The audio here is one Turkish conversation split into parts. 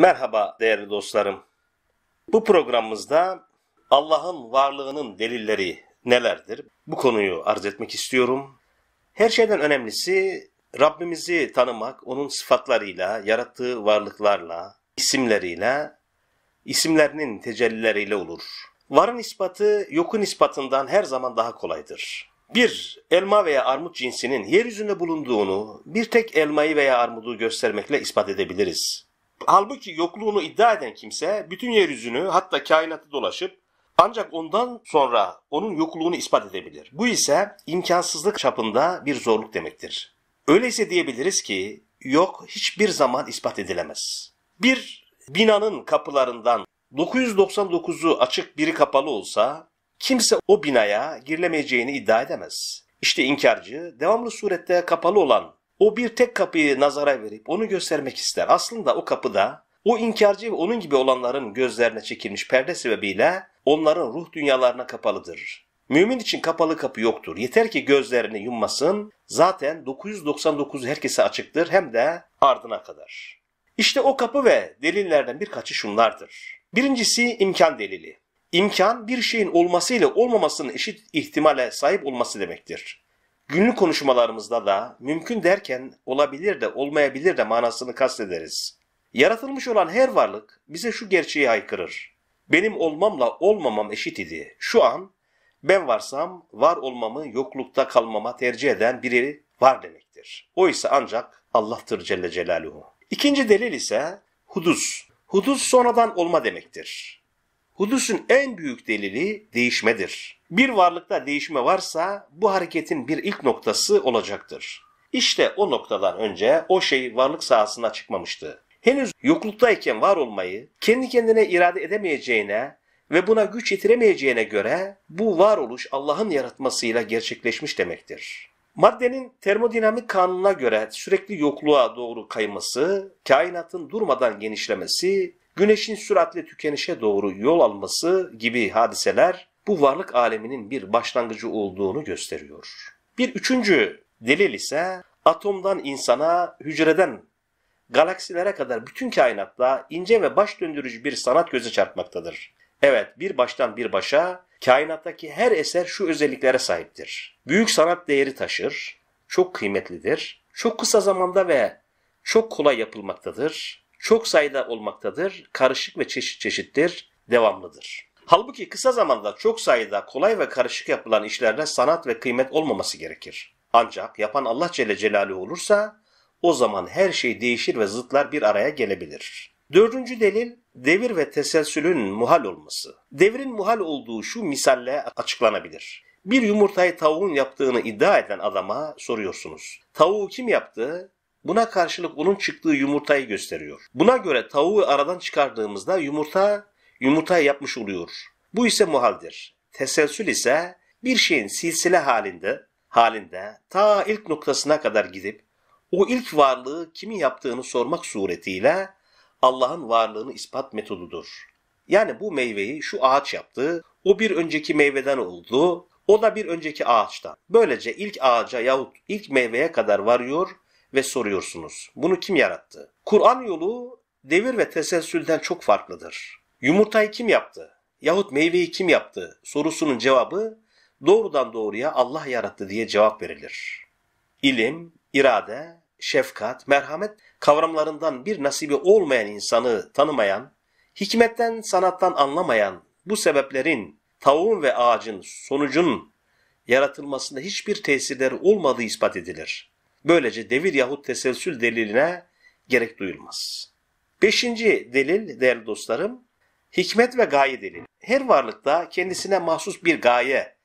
Merhaba değerli dostlarım. Bu programımızda Allah'ın varlığının delilleri nelerdir? Bu konuyu arz etmek istiyorum. Her şeyden önemlisi Rabbimizi tanımak, onun sıfatlarıyla, yarattığı varlıklarla, isimleriyle, isimlerinin tecellileriyle olur. Varın ispatı yokun ispatından her zaman daha kolaydır. Bir, elma veya armut cinsinin yeryüzünde bulunduğunu bir tek elmayı veya armudu göstermekle ispat edebiliriz. Halbuki yokluğunu iddia eden kimse bütün yeryüzünü hatta kainatı dolaşıp ancak ondan sonra onun yokluğunu ispat edebilir. Bu ise imkansızlık çapında bir zorluk demektir. Öyleyse diyebiliriz ki yok hiçbir zaman ispat edilemez. Bir binanın kapılarından 999'u açık biri kapalı olsa kimse o binaya girilemeyeceğini iddia edemez. İşte inkarcı devamlı surette kapalı olan o bir tek kapıyı nazara verip onu göstermek ister. Aslında o kapıda o inkarcı ve onun gibi olanların gözlerine çekilmiş perde sebebiyle onların ruh dünyalarına kapalıdır. Mümin için kapalı kapı yoktur. Yeter ki gözlerini yummasın. Zaten 999 herkese açıktır hem de ardına kadar. İşte o kapı ve delillerden birkaçı şunlardır. Birincisi imkan delili. İmkan bir şeyin olması ile olmamasının eşit ihtimale sahip olması demektir. Günlük konuşmalarımızda da mümkün derken olabilir de olmayabilir de manasını kastederiz. Yaratılmış olan her varlık bize şu gerçeği aykırır: Benim olmamla olmamam eşit idi. Şu an ben varsam var olmamı yoklukta kalmama tercih eden biri var demektir. O ise ancak Allah'tır Celle Celaluhu. İkinci delil ise hudus. Hudus sonradan olma demektir. Hudusun en büyük delili değişmedir. Bir varlıkta değişme varsa bu hareketin bir ilk noktası olacaktır. İşte o noktadan önce o şey varlık sahasına çıkmamıştı. Henüz yokluktayken var olmayı kendi kendine irade edemeyeceğine ve buna güç yetiremeyeceğine göre bu varoluş Allah'ın yaratmasıyla gerçekleşmiş demektir. Maddenin termodinamik kanununa göre sürekli yokluğa doğru kayması, kainatın durmadan genişlemesi güneşin süratle tükenişe doğru yol alması gibi hadiseler bu varlık aleminin bir başlangıcı olduğunu gösteriyor. Bir üçüncü delil ise atomdan insana, hücreden galaksilere kadar bütün kainatta ince ve baş döndürücü bir sanat göze çarpmaktadır. Evet, bir baştan bir başa kainattaki her eser şu özelliklere sahiptir. Büyük sanat değeri taşır, çok kıymetlidir, çok kısa zamanda ve çok kolay yapılmaktadır çok sayıda olmaktadır, karışık ve çeşit çeşittir, devamlıdır. Halbuki kısa zamanda çok sayıda kolay ve karışık yapılan işlerde sanat ve kıymet olmaması gerekir. Ancak yapan Allah Celle Celaluhu olursa o zaman her şey değişir ve zıtlar bir araya gelebilir. Dördüncü delil devir ve teselsülün muhal olması. Devrin muhal olduğu şu misalle açıklanabilir. Bir yumurtayı tavuğun yaptığını iddia eden adama soruyorsunuz. Tavuğu kim yaptı? Buna karşılık onun çıktığı yumurtayı gösteriyor. Buna göre tavuğu aradan çıkardığımızda yumurta yumurta yapmış oluyor. Bu ise muhaldir. Teselsül ise bir şeyin silsile halinde halinde ta ilk noktasına kadar gidip o ilk varlığı kimi yaptığını sormak suretiyle Allah'ın varlığını ispat metodudur. Yani bu meyveyi şu ağaç yaptı, o bir önceki meyveden oldu, o da bir önceki ağaçtan. Böylece ilk ağaca yahut ilk meyveye kadar varıyor ve soruyorsunuz. Bunu kim yarattı? Kur'an yolu devir ve teselsülden çok farklıdır. Yumurtayı kim yaptı? Yahut meyveyi kim yaptı? Sorusunun cevabı doğrudan doğruya Allah yarattı diye cevap verilir. İlim, irade, şefkat, merhamet kavramlarından bir nasibi olmayan insanı tanımayan, hikmetten, sanattan anlamayan bu sebeplerin tavuğun ve ağacın sonucun yaratılmasında hiçbir tesirleri olmadığı ispat edilir. Böylece devir yahut teselsül deliline gerek duyulmaz. Beşinci delil değerli dostlarım, hikmet ve gaye delil. Her varlıkta kendisine mahsus bir gaye,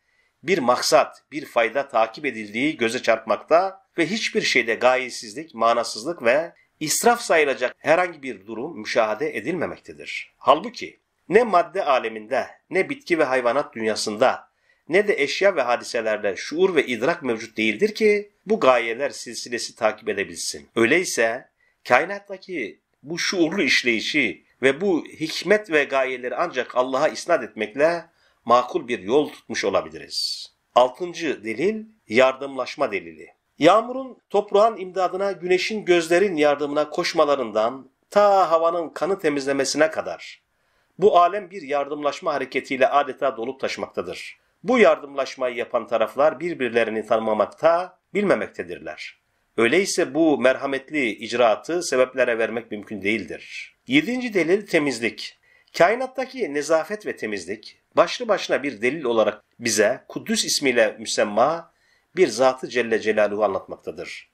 bir maksat, bir fayda takip edildiği göze çarpmakta ve hiçbir şeyde gayesizlik, manasızlık ve israf sayılacak herhangi bir durum müşahede edilmemektedir. Halbuki ne madde aleminde ne bitki ve hayvanat dünyasında ne de eşya ve hadiselerde şuur ve idrak mevcut değildir ki bu gayeler silsilesi takip edebilsin. Öyleyse kainattaki bu şuurlu işleyişi ve bu hikmet ve gayeleri ancak Allah'a isnat etmekle makul bir yol tutmuş olabiliriz. Altıncı delil yardımlaşma delili. Yağmurun toprağın imdadına, güneşin gözlerin yardımına koşmalarından ta havanın kanı temizlemesine kadar bu alem bir yardımlaşma hareketiyle adeta dolup taşmaktadır. Bu yardımlaşmayı yapan taraflar birbirlerini tanımamakta, bilmemektedirler. Öyleyse bu merhametli icraatı sebeplere vermek mümkün değildir. Yedinci delil temizlik. Kainattaki nezafet ve temizlik başlı başına bir delil olarak bize kudüs ismiyle müsemma bir zatı Celle Celaluhu anlatmaktadır.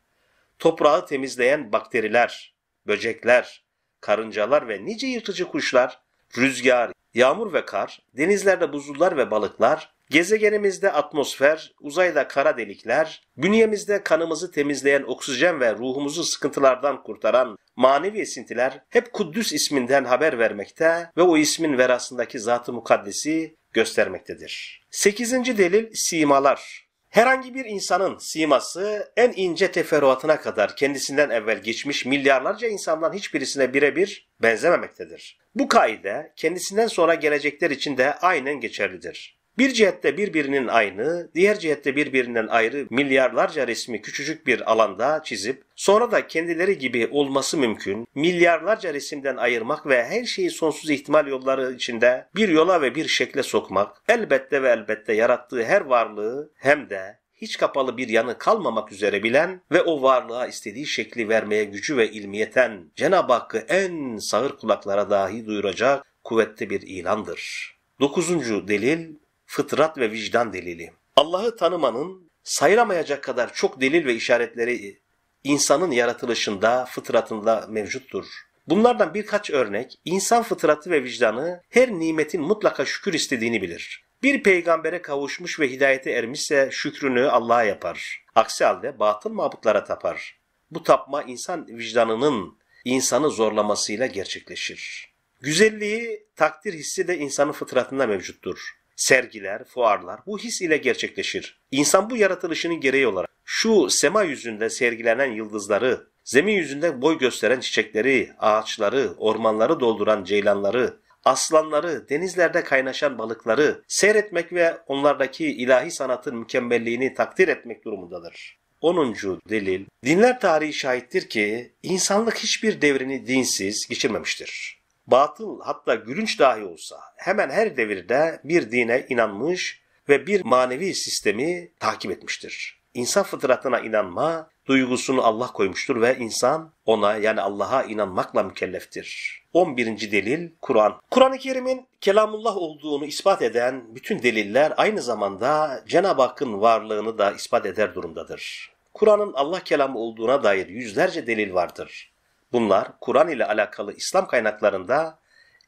Toprağı temizleyen bakteriler, böcekler, karıncalar ve nice yırtıcı kuşlar, rüzgar, yağmur ve kar, denizlerde buzullar ve balıklar, Gezegenimizde atmosfer, uzayda kara delikler, bünyemizde kanımızı temizleyen oksijen ve ruhumuzu sıkıntılardan kurtaran manevi esintiler hep Kuddüs isminden haber vermekte ve o ismin verasındaki zatı mukaddesi göstermektedir. 8. delil simalar. Herhangi bir insanın siması en ince teferruatına kadar kendisinden evvel geçmiş milyarlarca insandan hiçbirisine birebir benzememektedir. Bu kaide kendisinden sonra gelecekler için de aynen geçerlidir. Bir cihette birbirinin aynı, diğer cihette birbirinden ayrı milyarlarca resmi küçücük bir alanda çizip sonra da kendileri gibi olması mümkün milyarlarca resimden ayırmak ve her şeyi sonsuz ihtimal yolları içinde bir yola ve bir şekle sokmak elbette ve elbette yarattığı her varlığı hem de hiç kapalı bir yanı kalmamak üzere bilen ve o varlığa istediği şekli vermeye gücü ve ilmiyeten Cenab-ı Hakk'ı en sağır kulaklara dahi duyuracak kuvvetli bir ilandır. Dokuzuncu delil fıtrat ve vicdan delili. Allah'ı tanımanın sayılamayacak kadar çok delil ve işaretleri insanın yaratılışında, fıtratında mevcuttur. Bunlardan birkaç örnek, insan fıtratı ve vicdanı her nimetin mutlaka şükür istediğini bilir. Bir peygambere kavuşmuş ve hidayete ermişse şükrünü Allah'a yapar. Aksi halde batıl mabutlara tapar. Bu tapma insan vicdanının insanı zorlamasıyla gerçekleşir. Güzelliği, takdir hissi de insanın fıtratında mevcuttur sergiler, fuarlar bu his ile gerçekleşir. İnsan bu yaratılışının gereği olarak şu sema yüzünde sergilenen yıldızları, zemin yüzünde boy gösteren çiçekleri, ağaçları, ormanları dolduran ceylanları, aslanları, denizlerde kaynaşan balıkları seyretmek ve onlardaki ilahi sanatın mükemmelliğini takdir etmek durumundadır. 10. delil, dinler tarihi şahittir ki insanlık hiçbir devrini dinsiz geçirmemiştir batıl hatta gülünç dahi olsa hemen her devirde bir dine inanmış ve bir manevi sistemi takip etmiştir. İnsan fıtratına inanma duygusunu Allah koymuştur ve insan ona yani Allah'a inanmakla mükelleftir. 11. delil Kur'an. Kur'an-ı Kerim'in kelamullah olduğunu ispat eden bütün deliller aynı zamanda Cenab-ı Hakk'ın varlığını da ispat eder durumdadır. Kur'an'ın Allah kelamı olduğuna dair yüzlerce delil vardır. Bunlar Kur'an ile alakalı İslam kaynaklarında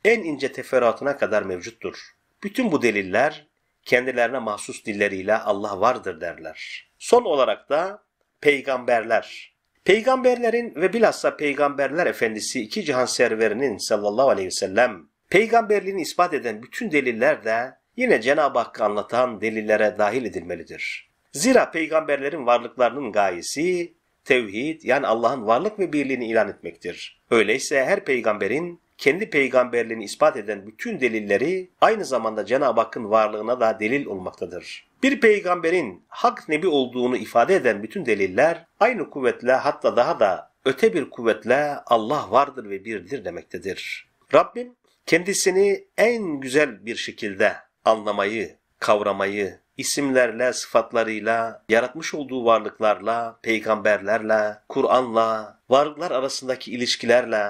en ince teferruatına kadar mevcuttur. Bütün bu deliller kendilerine mahsus dilleriyle Allah vardır derler. Son olarak da peygamberler. Peygamberlerin ve bilhassa peygamberler efendisi iki cihan serverinin sallallahu aleyhi ve sellem peygamberliğini ispat eden bütün deliller de yine Cenab-ı Hakk'ı anlatan delillere dahil edilmelidir. Zira peygamberlerin varlıklarının gayesi Tevhid yani Allah'ın varlık ve birliğini ilan etmektir. Öyleyse her peygamberin kendi peygamberliğini ispat eden bütün delilleri aynı zamanda Cenab-ı Hakk'ın varlığına da delil olmaktadır. Bir peygamberin hak nebi olduğunu ifade eden bütün deliller aynı kuvvetle hatta daha da öte bir kuvvetle Allah vardır ve birdir demektedir. Rabbim kendisini en güzel bir şekilde anlamayı, kavramayı isimlerle, sıfatlarıyla, yaratmış olduğu varlıklarla, peygamberlerle, Kur'an'la, varlıklar arasındaki ilişkilerle,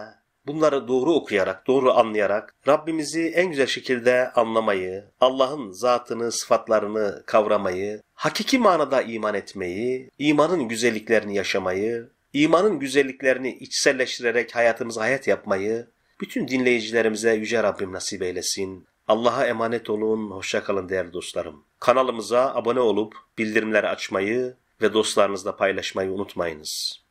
bunları doğru okuyarak, doğru anlayarak Rabbimizi en güzel şekilde anlamayı, Allah'ın zatını, sıfatlarını kavramayı, hakiki manada iman etmeyi, imanın güzelliklerini yaşamayı, imanın güzelliklerini içselleştirerek hayatımıza hayat yapmayı bütün dinleyicilerimize Yüce Rabbim nasip eylesin. Allah'a emanet olun, Hoşça kalın değerli dostlarım. Kanalımıza abone olup bildirimleri açmayı ve dostlarınızla paylaşmayı unutmayınız.